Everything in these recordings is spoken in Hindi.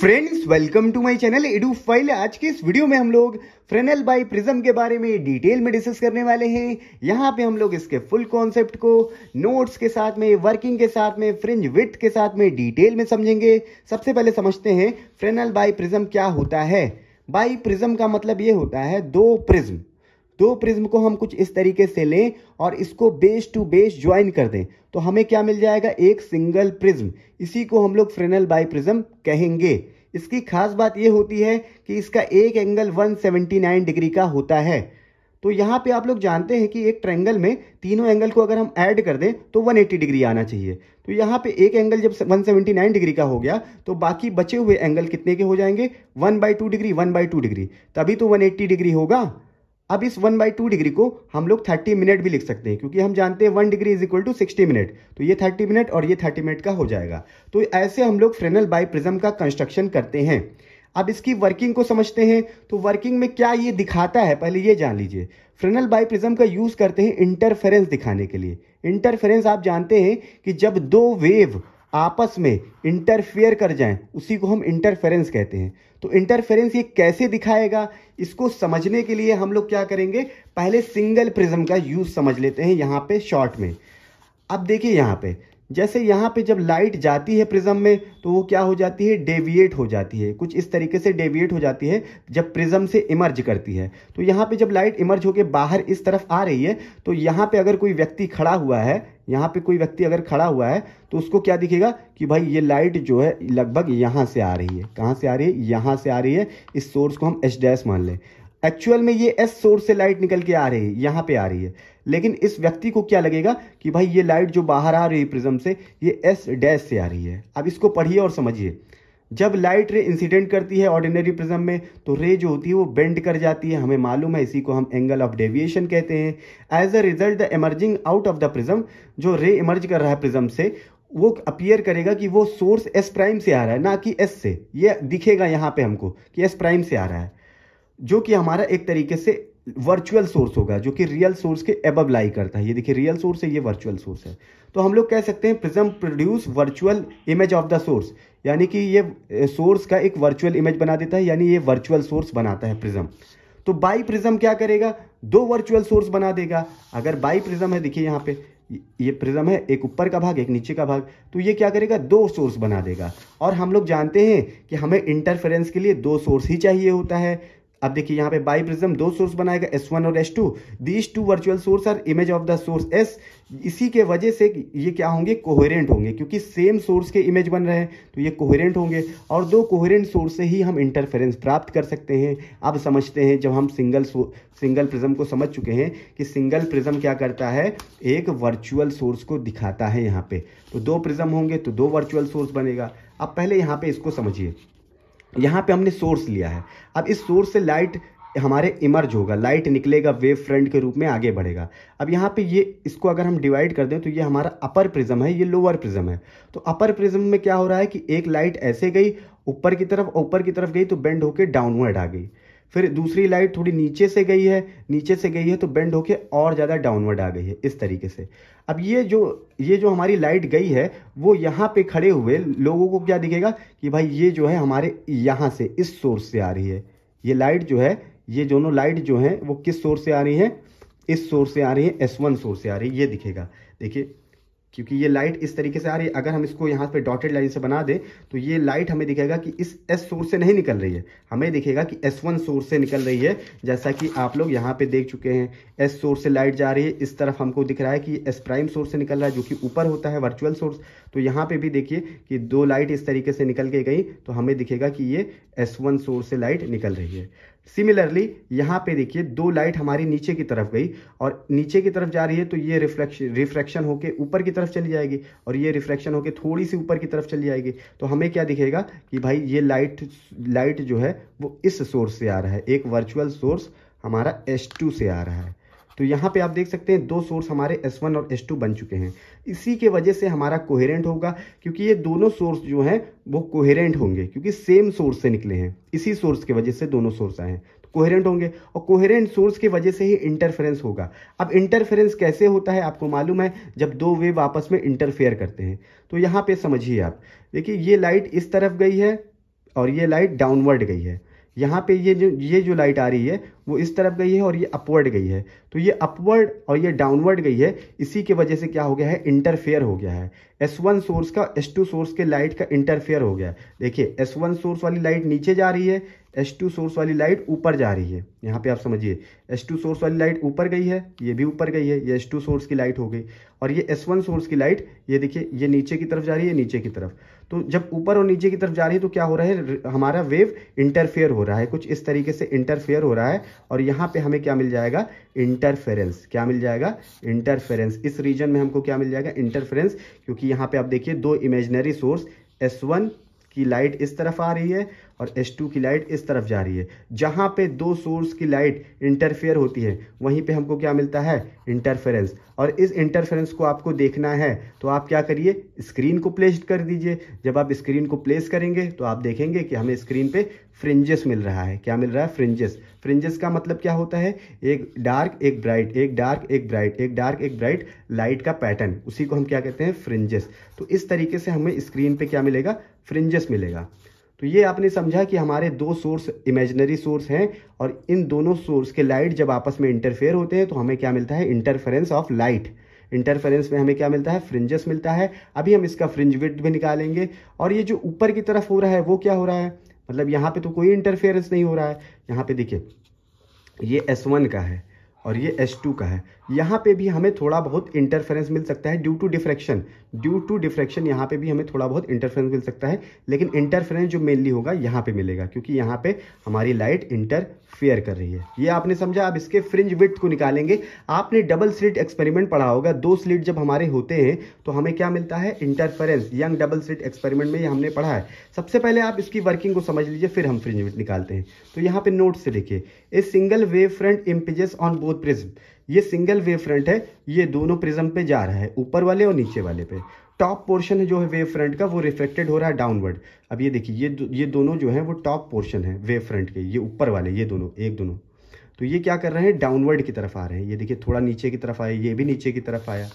friends welcome to my channel edu file आज के इस वीडियो में हम लोग फ्रेनल बाई प्रिज्म के बारे में डिटेल में डिस्कस करने वाले हैं यहाँ पे हम लोग इसके फुल कॉन्सेप्ट को नोट्स के साथ में वर्किंग के साथ में फ्रिंज विथ के साथ में डिटेल में समझेंगे सबसे पहले समझते हैं फ्रेनल बाई प्रिज्म क्या होता है बाई प्रिज्म का मतलब ये होता है दो प्रिज्म दो प्रिज्म को हम कुछ इस तरीके से लें और इसको बेस टू बेस ज्वाइन कर दें तो हमें क्या मिल जाएगा एक सिंगल प्रिज्म इसी को हम लोग फ्रेनल बाई प्रिज्म कहेंगे इसकी खास बात यह होती है कि इसका एक एंगल 179 डिग्री का होता है तो यहाँ पे आप लोग जानते हैं कि एक ट्रेंगल में तीनों एंगल को अगर हम ऐड कर दें तो 180 डिग्री आना चाहिए तो यहाँ पे एक एंगल जब 179 डिग्री का हो गया तो बाकी बचे हुए एंगल कितने के हो जाएंगे 1 by two degree 1 by two degree तभी तो 180 डिग्री होगा अब इस वन बाई टू डिग्री को हम लोग थर्टी मिनट भी लिख सकते हैं क्योंकि हम जानते हैं one degree is equal to sixty minute तो ये थर्टी मिनट और ये थर्टी मिनट का हो जाएगा तो ऐसे हम लोग फ्रेनल बाई प्रिज्म का कंस्ट्रक्शन करते हैं अब इसकी वर्किंग को समझते हैं तो वर्किंग में क्या ये दिखाता है पहले ये जान लीजिए फ्रेनल बाई प्रिज्म का यूज़ करते हैं इंटरफेरेंस दिखाने के लिए इंटरफेरेंस आप जानते हैं कि जब दो वेव आपस में इंटरफेयर कर जाएं उसी को हम इंटरफेरेंस कहते हैं तो इंटरफेरेंस ये कैसे दिखाएगा इसको समझने के लिए हम लोग क्या करेंगे पहले सिंगल प्रिज्म का यूज़ समझ लेते हैं यहाँ पे शॉर्ट में अब देखिए यहाँ पे जैसे यहाँ पे जब लाइट जाती है प्रिज्म में तो वो क्या हो जाती है डेविएट हो जाती है कुछ इस तरीके से डेविएट हो जाती है जब प्रिज्म से इमर्ज करती है तो यहाँ पे जब लाइट इमर्ज होकर बाहर इस तरफ आ रही है तो यहाँ पे अगर कोई व्यक्ति खड़ा हुआ है यहाँ पे कोई व्यक्ति अगर खड़ा हुआ है तो उसको क्या दिखेगा कि भाई ये लाइट जो है लगभग यहाँ से आ रही है कहाँ से आ रही है यहाँ से आ रही है इस सोर्स को हम एच डैस मान लें एक्चुअल में ये एस सोर्स से लाइट निकल के आ रही है यहाँ पे आ रही है लेकिन इस व्यक्ति को क्या लगेगा कि भाई ये लाइट जो बाहर आ रही है प्रिज्म से ये एस डैश से आ रही है अब इसको पढ़िए और समझिए जब लाइट रे इंसिडेंट करती है ऑर्डिनरी प्रिज्म में तो रे जो होती है वो बेंड कर जाती है हमें मालूम है इसी को हम एंगल ऑफ डेविएशन कहते हैं as a result the emerging out of the prism जो रे इमर्ज कर रहा है प्रिज्म से वो अपियर करेगा कि वो सोर्स एस प्राइम से आ रहा है ना कि एस से ये दिखेगा यहाँ पे हमको कि एस प्राइम से आ रहा है जो कि हमारा एक तरीके से वर्चुअल सोर्स होगा जो कि रियल सोर्स के एबव लाई करता है ये देखिए रियल सोर्स है ये वर्चुअल सोर्स है तो हम लोग कह सकते हैं prism produce virtual image of the source यानी कि ये सोर्स का एक वर्चुअल इमेज बना देता है यानी ये वर्चुअल सोर्स बनाता है प्रिज्म तो बाई प्रिज्म क्या करेगा दो वर्चुअल सोर्स बना देगा अगर बाई प्रिज्म है देखिए यहाँ पे ये प्रिज्म है एक ऊपर का भाग एक नीचे का भाग तो ये क्या करेगा दो सोर्स बना देगा और हम लोग जानते हैं कि हमें इंटरफेरेंस के लिए दो सोर्स ही चाहिए होता है अब देखिए यहाँ पे बाई प्रिज्म दो सोर्स बनाएगा एस वन और S two these two virtual source are image of the source S इसी के वजह से ये क्या होंगे कोहेरेंट होंगे क्योंकि सेम सोर्स के इमेज बन रहे हैं तो ये कोहेरेंट होंगे और दो कोहेरेंट सोर्स से ही हम इंटरफेरेंस प्राप्त कर सकते हैं अब समझते हैं जब हम सिंगल सिंगल प्रिज्म को समझ चुके हैं कि सिंगल प्रिज्म क्या करता है एक वर्चुअल सोर्स को दिखाता है यहाँ पे तो दो प्रिज्म होंगे तो दो वर्चुअल सोर्स बनेगा अब पहले यहाँ पे इसको समझिए यहाँ पे हमने सोर्स लिया है अब इस सोर्स से लाइट हमारे इमर्ज होगा लाइट निकलेगा वेव फ्रंट के रूप में आगे बढ़ेगा अब यहाँ पे ये इसको अगर हम डिवाइड कर दें तो ये हमारा अपर प्रिज्म है ये लोअर प्रिज्म है तो अपर प्रिज्म में क्या हो रहा है कि एक लाइट ऐसे गई ऊपर की तरफ ऊपर की तरफ गई तो बेंड होकर डाउनवर्ड आ गई फिर दूसरी लाइट थोड़ी नीचे से गई है नीचे से गई है तो बेंड होके और ज़्यादा डाउनवर्ड आ गई है इस तरीके से अब ये जो ये जो हमारी लाइट गई है वो यहाँ पे खड़े हुए लोगों को क्या दिखेगा कि भाई ये जो है हमारे यहाँ से इस सोर्स से आ रही है ये लाइट जो है ये दोनों लाइट जो है वो किस सोर्स से आ रही है इस सोर्स से आ रही है एस वन सोर्स से आ रही है ये दिखेगा देखिए क्योंकि ये लाइट इस तरीके से आ रही है अगर हम इसको यहाँ पे डॉटेड लाइन से बना दें तो ये लाइट हमें दिखेगा कि इस एस सोर्स से नहीं निकल रही है हमें दिखेगा कि एस वन सोर्स से निकल रही है जैसा कि आप लोग यहाँ पे देख चुके हैं एस सोर्स से लाइट जा रही है इस तरफ हमको दिख रहा है कि एस प्राइम सोर्स से निकल रहा है जो कि ऊपर होता है वर्चुअल सोर्स तो यहाँ पर भी देखिए कि दो लाइट इस तरीके से निकल के गई तो हमें दिखेगा कि ये एस वन सोर्स से लाइट निकल रही है सिमिलरली यहाँ पे देखिए दो लाइट हमारी नीचे की तरफ गई और नीचे की तरफ जा रही है तो ये रिफ्लेक्शन रिफ्रैक्शन होके ऊपर की तरफ चली जाएगी और ये रिफ्रैक्शन होके थोड़ी सी ऊपर की तरफ चली जाएगी तो हमें क्या दिखेगा कि भाई ये लाइट लाइट जो है वो इस सोर्स से आ रहा है एक वर्चुअल सोर्स हमारा एस से आ रहा है तो यहाँ पे आप देख सकते हैं दो सोर्स हमारे S1 और S2 बन चुके हैं इसी के वजह से हमारा कोहेरेंट होगा क्योंकि ये दोनों सोर्स जो हैं वो कोहेरेंट होंगे क्योंकि सेम सोर्स से निकले हैं इसी सोर्स की वजह से दोनों सोर्स आए हैं कोहेरेंट तो होंगे और कोहेरेंट सोर्स की वजह से ही इंटरफेरेंस होगा अब इंटरफेरेंस कैसे होता है आपको मालूम है जब दो वेव आपस में इंटरफेयर करते हैं तो यहाँ पर समझिए आप देखिए ये लाइट इस तरफ गई है और ये लाइट डाउनवर्ड गई है यहाँ पे ये जो ये जो लाइट आ रही है वो इस तरफ गई है और ये अपवर्ड गई है तो ये अपवर्ड और ये डाउनवर्ड गई है इसी के वजह से क्या हो गया है इंटरफेयर हो गया है S1 वन सोर्स का S2 टू सोर्स के लाइट का इंटरफेयर हो गया देखिए S1 वन सोर्स वाली लाइट नीचे जा रही है S2 टू सोर्स वाली लाइट ऊपर जा रही है यहाँ पे आप समझिए S2 टू सोर्स वाली लाइट ऊपर गई है ये भी ऊपर गई है ये एस सोर्स की लाइट हो गई और ये एस सोर्स की लाइट ये देखिए ये नीचे की तरफ जा रही है नीचे की तरफ तो जब ऊपर और नीचे की तरफ जा रही है तो क्या हो रहा है हमारा वेव इंटरफेयर हो रहा है कुछ इस तरीके से इंटरफेयर हो रहा है और यहाँ पे हमें क्या मिल जाएगा इंटरफेरेंस क्या मिल जाएगा इंटरफेरेंस इस रीजन में हमको क्या मिल जाएगा इंटरफेरेंस क्योंकि यहाँ पे आप देखिए दो इमेजनरी सोर्स एस वन की लाइट इस तरफ आ रही है और टू की लाइट इस तरफ जा रही है जहाँ पे दो सोर्स की लाइट इंटरफेयर होती है वहीं पे हमको क्या मिलता है इंटरफेरेंस और इस इंटरफेरेंस को आपको देखना है तो आप क्या करिए स्क्रीन को प्लेस कर दीजिए जब आप स्क्रीन को प्लेस करेंगे तो आप देखेंगे कि हमें स्क्रीन पे फ्रिंजेस मिल रहा है क्या मिल रहा है फ्रिंजेस फ्रिंजेस का मतलब क्या होता है एक डार्क एक ब्राइट एक डार्क एक ब्राइट एक डार्क एक ब्राइट लाइट का पैटर्न उसी को हम क्या कहते हैं फ्रिंजेस तो इस तरीके से हमें स्क्रीन पे क्या मिलेगा फ्रिंजेस मिलेगा तो ये आपने समझा कि हमारे दो सोर्स इमेजनरी सोर्स हैं और इन दोनों सोर्स के लाइट जब आपस में इंटरफेयर होते हैं तो हमें क्या मिलता है इंटरफेरेंस ऑफ लाइट इंटरफेरेंस में हमें क्या मिलता है फ्रिंजस मिलता है अभी हम इसका फ्रिंज विथ भी निकालेंगे और ये जो ऊपर की तरफ हो रहा है वो क्या हो रहा है मतलब यहाँ पे तो कोई इंटरफेरेंस नहीं हो रहा है यहाँ पे देखिए ये S1 का है और ये S2 का है यहाँ पे भी हमें थोड़ा बहुत इंटरफेरेंस मिल सकता है due to diffraction due to diffraction यहाँ पे भी हमें थोड़ा बहुत इंटरफेरेंस मिल सकता है लेकिन इंटरफेरेंस जो मेनली होगा यहाँ पे मिलेगा क्योंकि यहाँ पे हमारी लाइट इंटरफेयर कर रही है ये आपने समझा अब इसके फ्रिंज विथ को निकालेंगे आपने डबल स्लिट एक्सपेरिमेंट पढ़ा होगा दो स्लिट जब हमारे होते हैं तो हमें क्या मिलता है interference Young double slit experiment में ये हमने पढ़ा है सबसे पहले आप इसकी वर्किंग को समझ लीजिए फिर हम फ्रिंज विथ निकालते हैं तो यहाँ पे नोट से देखिए a single wave front impinges on both prism ये सिंगल वेव फ्रंट है ये दोनों प्रिज्म पे जा रहा है ऊपर वाले और नीचे वाले पे टॉप पोर्शन जो है वेव फ्रंट का वो रिफ्लेक्टेड हो रहा है डाउनवर्ड अब ये देखिए ये दो, ये दोनों जो है वो टॉप पोर्शन है वेव फ्रंट के ये ऊपर वाले ये दोनों एक दोनों तो ये क्या कर रहे हैं डाउनवर्ड की तरफ आ रहे हैं ये देखिए थोड़ा नीचे की तरफ आया ये भी नीचे की तरफ आया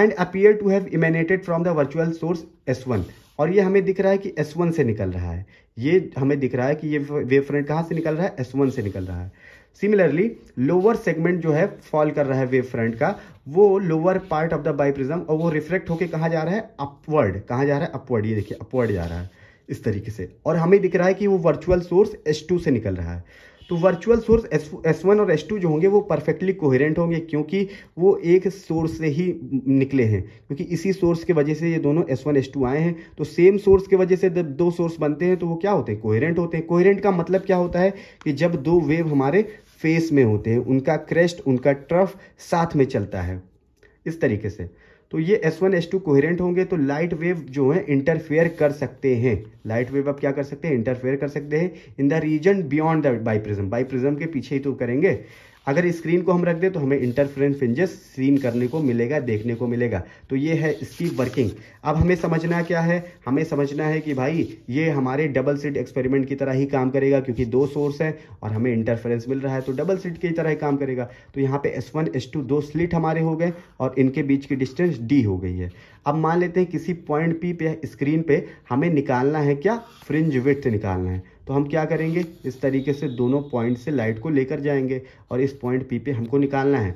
and appear to have emanated from the virtual source S one और ये हमें दिख रहा है कि एस वन से निकल रहा है ये हमें दिख रहा है कि ये वेव फ्रंट कहाँ से निकल रहा है एस वन से निकल रहा है सिमिलरली लोअर सेगमेंट जो है फॉल कर रहा है वेव फ्रंट का वो lower part of the biprism और वो रिफ्लेक्ट होकर कहाँ जा रहा है अपवर्ड कहाँ जा रहा है अपवर्ड ये देखिए अपवर्ड जा रहा है इस तरीके से और हमें दिख रहा है कि वो वर्चुअल सोर्स एस से निकल रहा है तो virtual source S S one और एस टू जो होंगे वो परफेक्टली कोहेरेंट होंगे क्योंकि वो एक सोर्स से ही निकले हैं क्योंकि इसी सोर्स के वजह से ये दोनों एस वन एस टू आए हैं तो सेम सोर्स के वजह से जब दो सोर्स बनते हैं तो वो क्या होते हैं कोहेरेंट होते हैं कोहेरेंट का मतलब क्या होता है कि जब दो वेव हमारे फेस में होते हैं उनका क्रेस्ट उनका ट्रफ साथ में चलता है इस तरीके से तो ये S1 S2 कोहेरेंट होंगे तो लाइट वेव जो है इंटरफेयर कर सकते हैं लाइट वेव आप क्या कर सकते हैं इंटरफेयर कर सकते हैं in the region beyond the biprism biprism के पीछे ही तो करेंगे अगर स्क्रीन को हम रख दें तो हमें इंटरफ्रेंस फिंजेस सीन करने को मिलेगा देखने को मिलेगा तो ये है इसकी वर्किंग अब हमें समझना क्या है हमें समझना है कि भाई ये हमारे डबल सीट एक्सपेरिमेंट की तरह ही काम करेगा क्योंकि दो सोर्स हैं और हमें इंटरफ्रेंस मिल रहा है तो डबल सीट की तरह ही काम करेगा तो यहाँ पे एस वन एस टू दो स्लिट हमारे हो गए और इनके बीच की डिस्टेंस डी हो गई है अब मान लेते हैं किसी पॉइंट पी पे स्क्रीन पे हमें निकालना है क्या फ्रिंज विथ निकालना है तो हम क्या करेंगे इस तरीके से दोनों पॉइंट से लाइट को लेकर जाएंगे और इस पॉइंट पी पे हमको निकालना है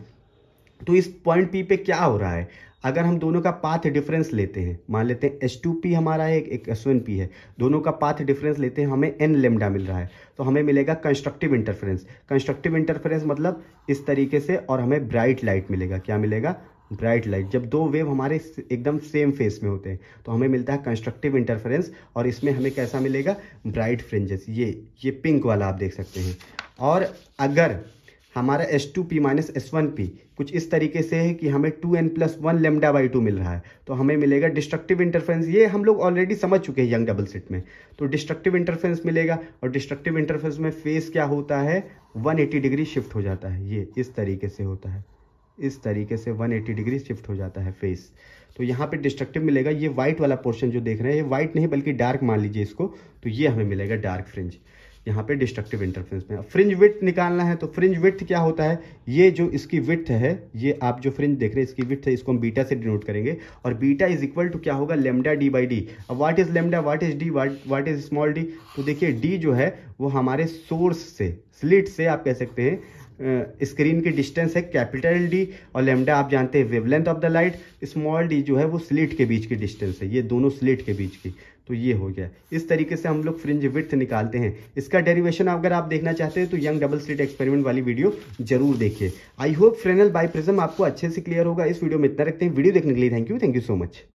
तो इस पॉइंट पी पे क्या हो रहा है अगर हम दोनों का पाथ डिफरेंस लेते हैं मान लेते हैं एस टू पी हमारा है एक एस वन पी है दोनों का पाथ डिफरेंस लेते हैं हमें एन लेमडा मिल रहा है तो हमें मिलेगा कंस्ट्रक्टिव इंटरफेरेंस कंस्ट्रक्टिव इंटरफेरेंस मतलब इस तरीके से और हमें ब्राइट लाइट मिलेगा क्या मिलेगा ब्राइट लाइट जब दो वेव हमारे एकदम सेम फेस में होते हैं तो हमें मिलता है कंस्ट्रक्टिव इंटरफेरेंस और इसमें हमें कैसा मिलेगा ब्राइट फ्रेंजेस ये ये पिंक वाला आप देख सकते हैं और अगर हमारा S two P minus S one P कुछ इस तरीके से है कि हमें two N plus one lambda by two मिल रहा है तो हमें मिलेगा डिस्ट्रक्टिव इंटरफेरेंस ये हम लोग ऑलरेडी समझ चुके हैं यंग डबल सेट में तो डिस्ट्रक्टिव इंटरफेरेंस मिलेगा और डिस्ट्रक्टिव इंटरफेरेंस में फेस क्या होता है 180 डिग्री शिफ्ट हो जाता है ये इस तरीके से होता है इस तरीके से 180 डिग्री शिफ्ट हो जाता है फेस तो यहाँ पे डिस्ट्रक्टिव मिलेगा ये व्हाइट वाला पोर्शन जो देख रहे हैं ये व्हाइट नहीं बल्कि डार्क मान लीजिए इसको तो ये हमें मिलेगा डार्क फ्रिंज यहाँ पे डिस्ट्रक्टिव इंटरफेरेंस में फ्रिंज विथ निकालना है तो फ्रिंज विथ क्या होता है ये जो इसकी विथ है ये आप जो फ्रिंज देख रहे हैं इसकी विथ है इसको हम बीटा से डिनोट करेंगे और बीटा इज इक्वल टू क्या होगा लेमडा डी बाई डी अब what is lambda what is D what is small D तो देखिए डी जो है वो हमारे सोर्स से स्लिट से आप कह सकते हैं स्क्रीन की डिस्टेंस है कैपिटल डी और लेमडा आप जानते हैं wavelength of the light small D जो है वो स्लिट के बीच की डिस्टेंस है ये दोनों स्लिट के बीच की तो ये हो गया इस तरीके से हम लोग फ्रिंज विथ निकालते हैं इसका डेरिवेशन अगर आप देखना चाहते हैं तो यंग डबल स्लिट एक्सपेरिमेंट वाली वीडियो जरूर देखिए आई होप फ्रेनल बाई आपको अच्छे से क्लियर होगा इस वीडियो में इतना रखते हैं वीडियो देखने के लिए thank you thank you so much